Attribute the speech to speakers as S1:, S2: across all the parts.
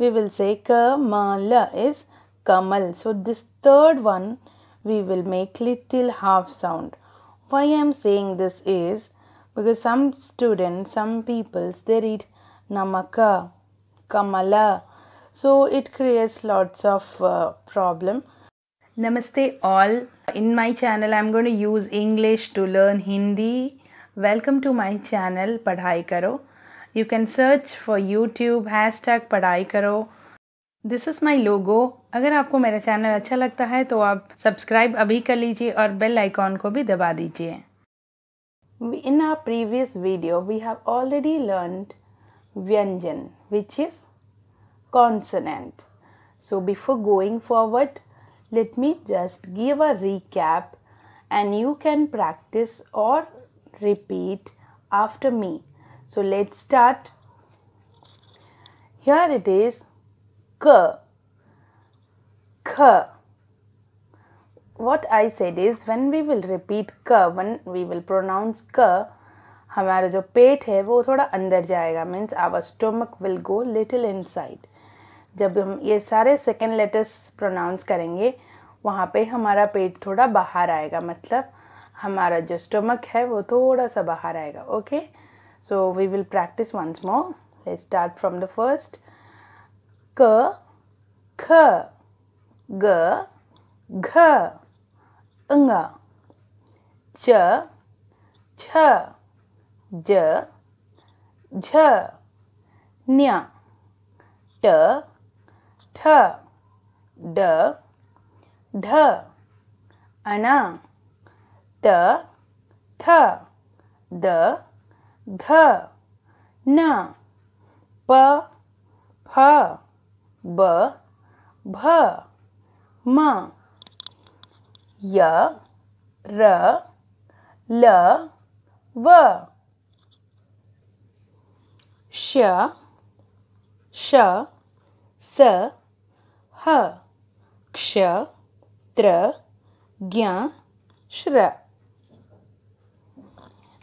S1: we will say Kamala is Kamal. So this third one we will make little half sound. Why I am saying this is because some students, some peoples they read Namaka, Kamala. So it creates lots of uh, problem. Namaste all. In my channel I am going to use English to learn Hindi. Welcome to my channel Padhai Karo. You can search for YouTube hashtag Padhai Karo this is my लोगो अगर आपको मेरा channel अच्छा लगता है तो आप subscribe अभी कर लीजिए और बेल आइकॉन को भी दबा दीजिए in our previous video we have already learn व्यंजन which is consonant so before going forward let me just give a recap and you can practice or repeat after me So let's start. Here it is k. K. What I said is when we will repeat k, when we will pronounce k, हमारा जो पेट है वो थोड़ा अंदर जाएगा means our stomach will go little inside जब हम ये सारे सेकेंड लेटर्स प्रोनाउंस करेंगे वहाँ पे हमारा पेट थोड़ा बाहर आएगा मतलब हमारा जो स्टोमक है वो थोड़ा सा बाहर आएगा okay okay? So we will practice once more. Let's start from the first. K, k, g, g, ng, ch, ch, j, j, ny, t, th, d, ढ ध न प फ ब भ म य र ल व श श स ह क्ष त्र ज्ञ श्र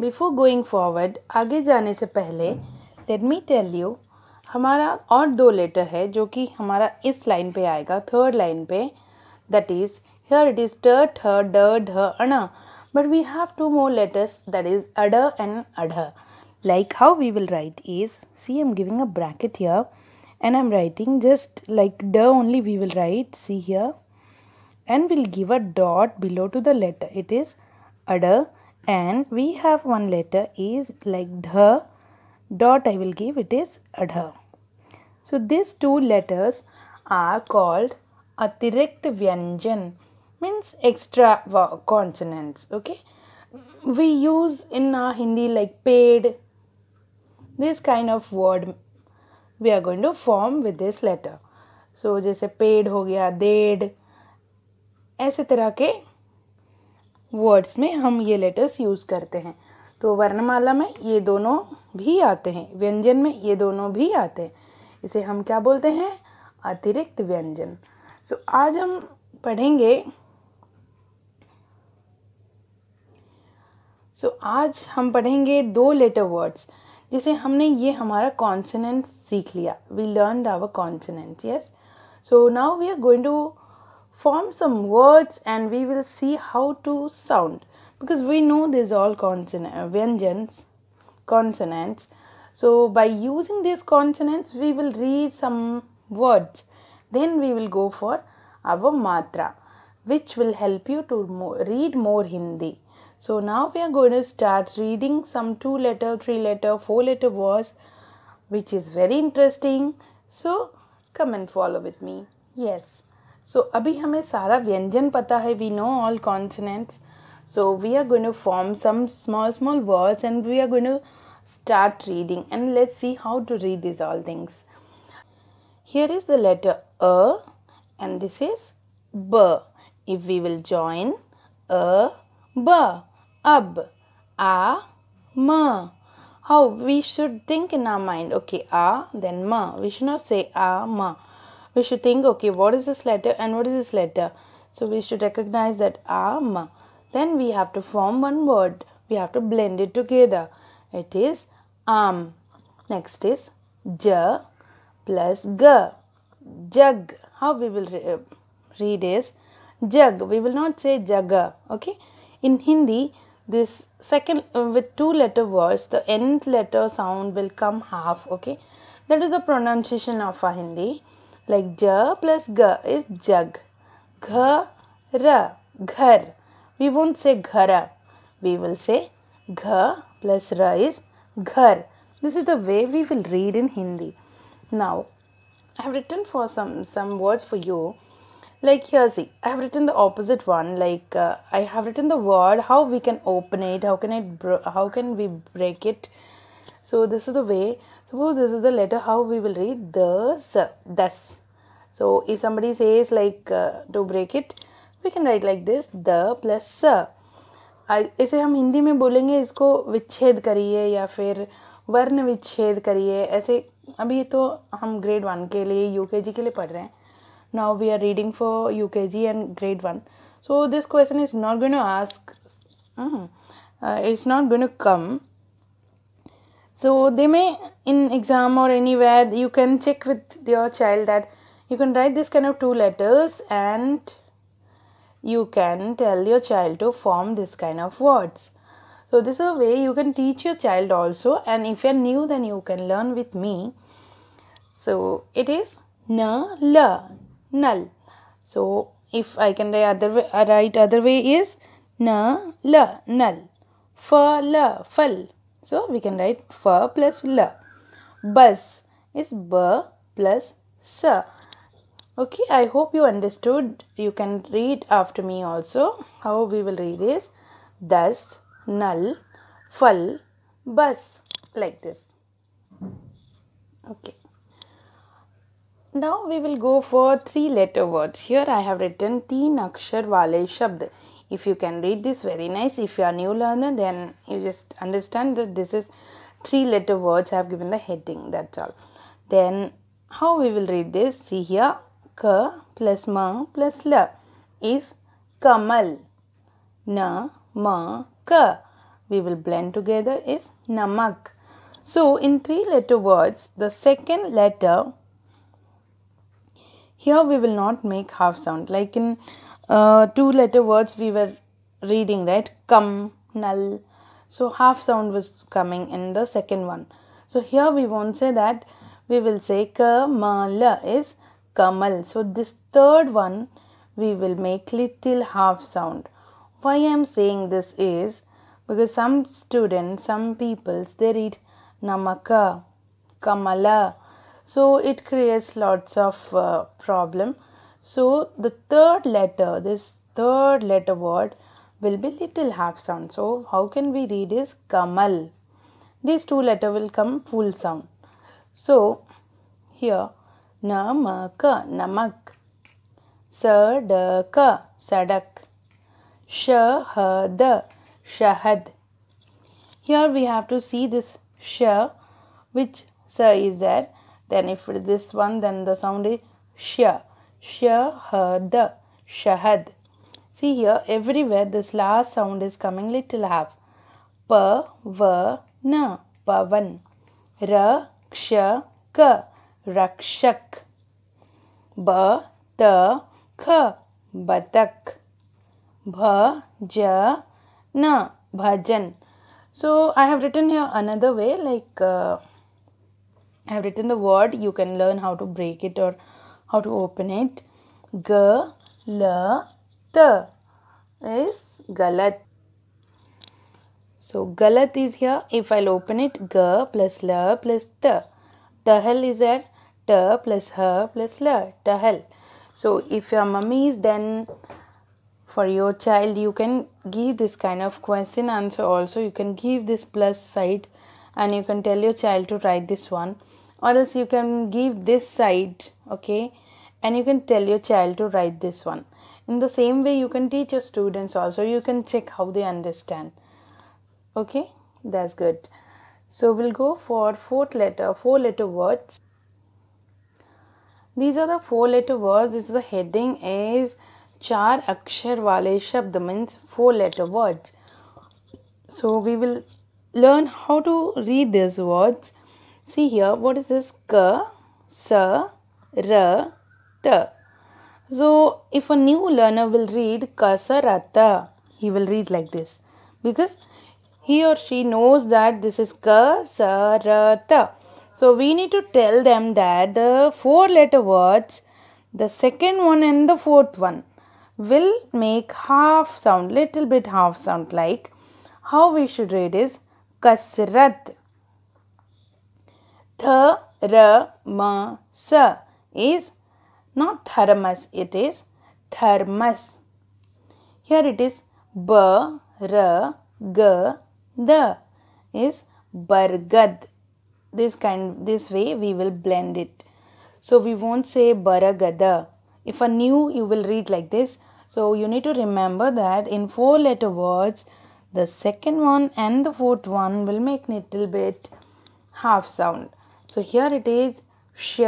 S1: बिफोर गोइंग फॉरवर्ड आगे जाने से पहले लेट मी टेल यू हमारा और दो लेटर है जो कि हमारा इस लाइन पे आएगा third line that is here it is इज ट ड but we have two more letters that is अड एंड अड like how we will write is see am giving a bracket here and I am writing just like ड only we will write see here and will give a dot below to the letter it is अड and we have one letter is like dh dot I will give it is adh. So these two letters are called atirakt vyanjan means extra consonants okay we use in our hindi like paid this kind of word we are going to form with this letter so जैसे paid हो गया देड ऐसे तरह के words में हम ये लेटर्स यूज़ करते हैं तो वर्णमाला में ये दोनों भी आते हैं व्यंजन में ये दोनों भी आते हैं इसे हम क्या बोलते हैं अतिरिक्त व्यंजन सो so, आज हम पढ़ेंगे सो so, आज हम पढ़ेंगे दो लेटर वर्ड्स जिसे हमने ये हमारा कॉन्सनेंट सीख लिया we learn our consonant yes so now we are going to form some words and we will see how to sound because we know these all consonants, uh, vengeance consonants so by using these consonants we will read some words then we will go for our matra which will help you to read more hindi so now we are going to start reading some two letter three letter four letter words which is very interesting so come and follow with me yes so अभी हमें सारा व्यंजन पता है we know all consonants. So we are going to form some small small words and we are going to start reading and let's see how to read these all things. Here is the letter A and this is B. If we will join A, B, ab, a, ma. How we should think in our mind. Okay, a, then ma. We should not say a, ma we should think okay what is this letter and what is this letter so we should recognize that am um, then we have to form one word we have to blend it together it is am um. next is j plus g jug how we will re read is jug we will not say jaga okay in hindi this second uh, with two letter words the nth letter sound will come half okay that is the pronunciation of a hindi like j plus g is jug. Ghar, ghar. We won't say ghara. We will say gh plus ra is ghar. This is the way we will read in Hindi. Now, I have written for some some words for you. Like here, see, I have written the opposite one. Like uh, I have written the word. How we can open it? How can it? how can we break it? So this is the way. Suppose this is the letter. How we will read this? Thus. so if somebody says like uh, to break it we can write like this the plus sir इसे हम हिंदी में बोलेंगे इसको विच्छेद करिए या फिर वर्ण विच्छेद करिए ऐसे अभी तो हम ग्रेड वन के लिए यू के जी के लिए पढ़ रहे हैं now we are reading for U K G and grade one so this question is not going ask it's not going come so they may in exam or anyway you can check with your child that you can write this kind of two letters and you can tell your child to form this kind of words so this is a way you can teach your child also and if you're new then you can learn with me so it is na la null so if i can write other way uh, write other way is na la null fa la fal so we can write fa plus la bus is b plus sa okay i hope you understood you can read after me also how we will read is thus null fal bus like this okay now we will go for three letter words here i have written teen akshar wale shabd if you can read this very nice if you are new learner then you just understand that this is three letter words i have given the heading that's all then how we will read this see here Ka plus ma plus la is kamal. Na ma ka. We will blend together is namak. So in three letter words, the second letter, here we will not make half sound. Like in uh, two letter words we were reading, right? Kam, null. So half sound was coming in the second one. So here we won't say that. We will say kamala is Kamal. So this third one we will make little half sound. Why I am saying this is because some students, some peoples they read Namaka, Kamala. So it creates lots of uh, problem. So the third letter, this third letter word will be little half sound. So how can we read is Kamal. These two letter will come full sound. So here Namak, namak. Sadak, sadak. Shahad, shahad. Here we have to see this sh, which sa is there. Then if it is this one, then the sound is sh, shahad, shahad. See here, everywhere this last sound is coming little half. Pa, va, na, pavan. Ra, ksha, ka kha, batak. भ ja, na bhajan so i have written here another way like uh, i have written the word you can learn how to break it or how to open it g l t is galat so galat is here if i'll open it ga plus la plus The tahal is there t plus her plus l, tahal. So if your mummy is then for your child you can give this kind of question answer also you can give this plus side and you can tell your child to write this one or else you can give this side okay and you can tell your child to write this one in the same way you can teach your students also you can check how they understand okay that's good so we'll go for fourth letter four letter words these are the four letter words. This is the heading is char akshar wale shabd means four letter words. So we will learn how to read these words. See here, what is this? Ka, sa, ra, ta. So if a new learner will read kasarata, he will read like this because he or she knows that this is kasarata. So we need to tell them that the four letter words, the second one and the fourth one will make half sound, little bit half sound like. How we should read is kasrat. Tharamasa is not tharamas, it is tharmas. Here it is b, the is bargad this kind this way we will blend it so we won't say baragada if a new you will read like this so you need to remember that in four letter words the second one and the fourth one will make little bit half sound so here it is sh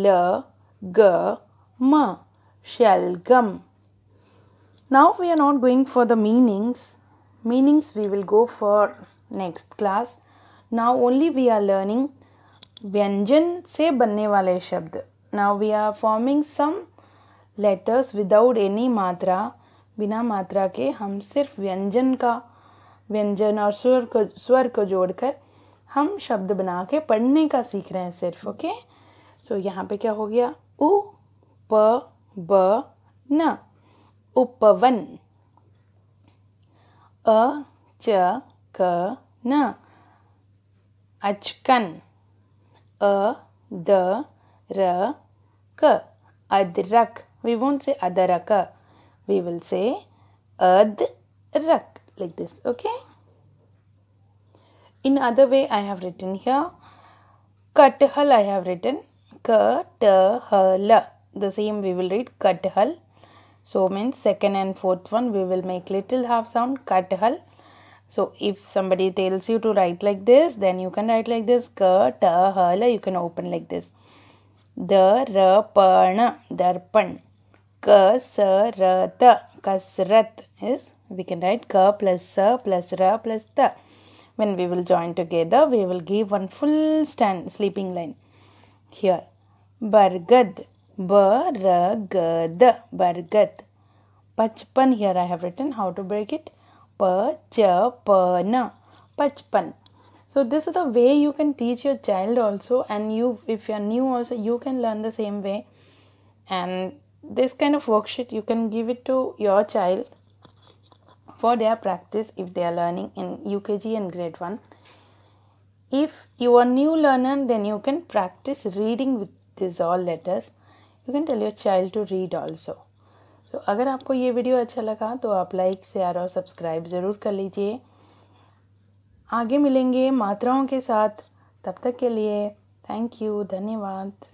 S1: l g m shalgam now we are not going for the meanings meanings we will go for next class now only we are learning व्यंजन से बनने वाले शब्द now we are forming some letters without any मात्रा बिना मात्रा के हम सिर्फ व्यंजन का व्यंजन और स्वर को स्वर को जोड़कर हम शब्द बना के पढ़ने का सीख रहे हैं सिर्फ ओके सो यहाँ पे क्या हो गया उ प ब न उपवन अ च क न Achkan. A, the, ra, ka. Adrak. We won't say adaraka. We will say adrak. Like this. Okay. In other way, I have written here. Kathal I have written. Kathal. The same we will read kathal. So means second and fourth one we will make little half sound kathal. So if somebody tells you to write like this, then you can write like this. Ka, ta, ha, la, you can open like this. The, ra, pa, na, darpan. Ka, sa, ra, ta, kasrat is, we can write ka plus sa plus ra plus ta. When we will join together, we will give one full stand sleeping line. Here, bargad, baragad, bargad. Pachpan here I have written how to break it. Pachapana. Pachpan. So this is the way you can teach your child also and you if you are new also you can learn the same way and this kind of worksheet you can give it to your child for their practice if they are learning in UKG and grade 1. If you are new learner then you can practice reading with these all letters. You can tell your child to read also. So so, अगर आपको ये video अच्छा लगा तो आप like share और subscribe ज़रूर कर लीजिए आगे मिलेंगे मात्राओं के साथ तब तक के लिए थैंक यू धन्यवाद